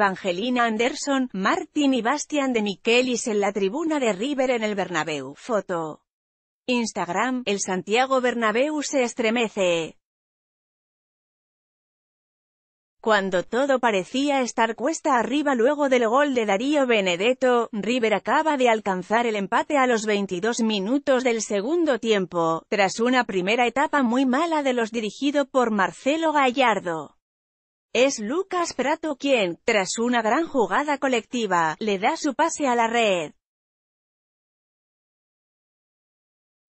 Evangelina Anderson, Martin y Bastian de Miquelis en la tribuna de River en el Bernabéu. Foto. Instagram, el Santiago Bernabéu se estremece. Cuando todo parecía estar cuesta arriba luego del gol de Darío Benedetto, River acaba de alcanzar el empate a los 22 minutos del segundo tiempo, tras una primera etapa muy mala de los dirigido por Marcelo Gallardo. Es Lucas Prato quien, tras una gran jugada colectiva, le da su pase a la red.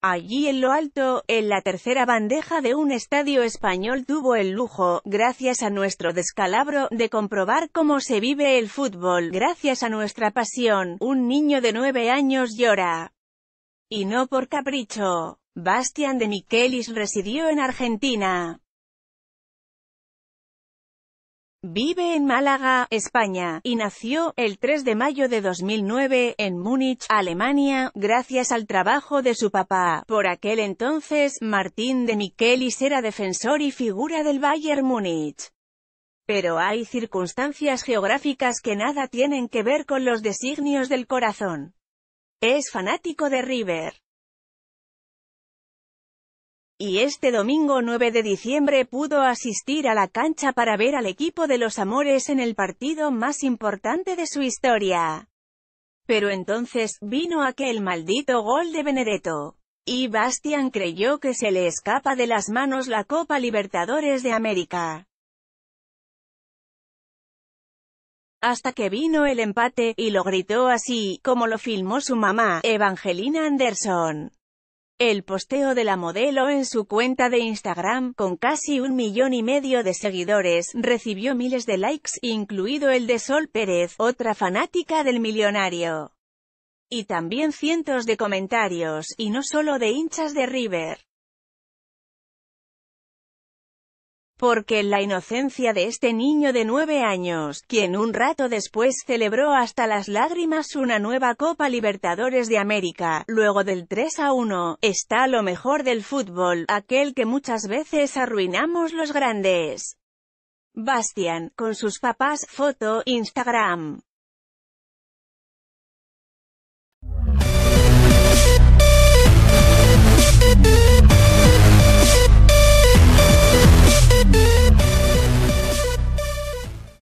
Allí en lo alto, en la tercera bandeja de un estadio español tuvo el lujo, gracias a nuestro descalabro, de comprobar cómo se vive el fútbol, gracias a nuestra pasión, un niño de nueve años llora. Y no por capricho. Bastian de Miquelis residió en Argentina. Vive en Málaga, España, y nació, el 3 de mayo de 2009, en Múnich, Alemania, gracias al trabajo de su papá. Por aquel entonces, Martín de Miquelis era defensor y figura del Bayern Múnich. Pero hay circunstancias geográficas que nada tienen que ver con los designios del corazón. Es fanático de River y este domingo 9 de diciembre pudo asistir a la cancha para ver al equipo de los Amores en el partido más importante de su historia. Pero entonces, vino aquel maldito gol de Benedetto. Y Bastian creyó que se le escapa de las manos la Copa Libertadores de América. hasta que vino el empate, y lo gritó así, como lo filmó su mamá, Evangelina Anderson. El posteo de la modelo en su cuenta de Instagram, con casi un millón y medio de seguidores, recibió miles de likes, incluido el de Sol Pérez, otra fanática del millonario. Y también cientos de comentarios, y no solo de hinchas de River. porque la inocencia de este niño de nueve años, quien un rato después celebró hasta las lágrimas una nueva Copa Libertadores de América, luego del 3 a 1, está lo mejor del fútbol, aquel que muchas veces arruinamos los grandes. Bastian, con sus papás, foto, Instagram.